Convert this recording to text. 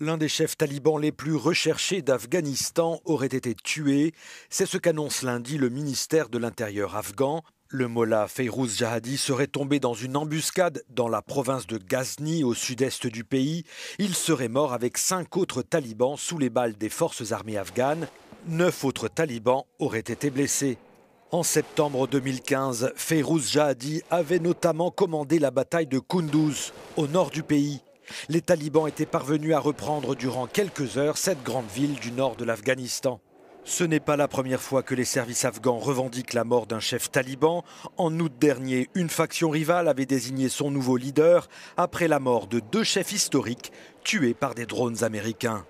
L'un des chefs talibans les plus recherchés d'Afghanistan aurait été tué. C'est ce qu'annonce lundi le ministère de l'Intérieur afghan. Le mollah Feyrouz Jahadi serait tombé dans une embuscade dans la province de Ghazni, au sud-est du pays. Il serait mort avec cinq autres talibans sous les balles des forces armées afghanes. Neuf autres talibans auraient été blessés. En septembre 2015, Feyrouz Jahadi avait notamment commandé la bataille de Kunduz, au nord du pays. Les talibans étaient parvenus à reprendre durant quelques heures cette grande ville du nord de l'Afghanistan. Ce n'est pas la première fois que les services afghans revendiquent la mort d'un chef taliban. En août dernier, une faction rivale avait désigné son nouveau leader après la mort de deux chefs historiques tués par des drones américains.